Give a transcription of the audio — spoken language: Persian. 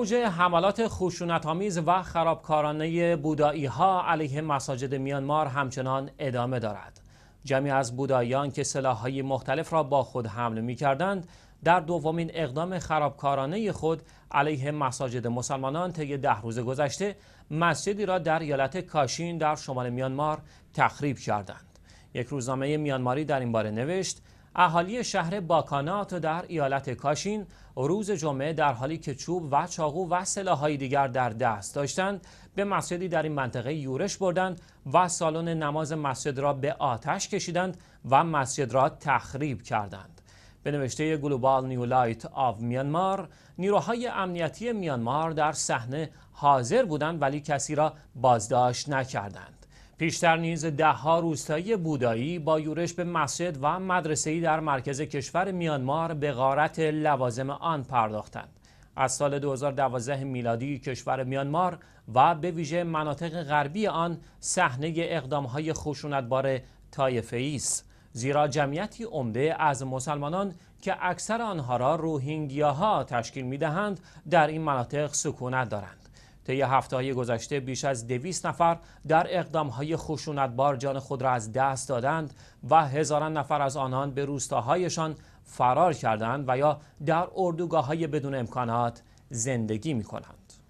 اوج حملات آمیز و خرابکارانه بودایی ها علیه مساجد میانمار همچنان ادامه دارد. جمعی از بوداییان که های مختلف را با خود حمل می کردند، در دومین اقدام خرابکارانه خود علیه مساجد مسلمانان طی ده روز گذشته مسجدی را در ایالت کاشین در شمال میانمار تخریب کردند. یک روزنامه میانماری در این باره نوشت اهالی شهر باکانات در ایالت کاشین روز جمعه در حالی که چوب و چاقو و سلاحهای دیگر در دست داشتند به مسجدی در این منطقه یورش بردند و سالن نماز مسجد را به آتش کشیدند و مسجد را تخریب کردند به نوشته گلوبال نیولایت آف میانمار نیروهای امنیتی میانمار در صحنه حاضر بودند ولی کسی را بازداشت نکردند پیشتر نیز دهها روستایی بودایی با یورش به مسجد و مدرسه‌ای در مرکز کشور میانمار به غارت لوازم آن پرداختند. از سال 2012 میلادی کشور میانمار و به ویژه مناطق غربی آن صحنه اقدامهای خشونتبار طایفه‌ای است. زیرا جمعیتی عمده از مسلمانان که اکثر آنها را روهینگیاها تشکیل میدهند در این مناطق سکونت دارند. طی هفته گذشته بیش از دویست نفر در اقدامهای خشونتبار جان خود را از دست دادند و هزاران نفر از آنان به روستاهایشان فرار کردند و یا در اردوگاه های بدون امکانات زندگی می کنند.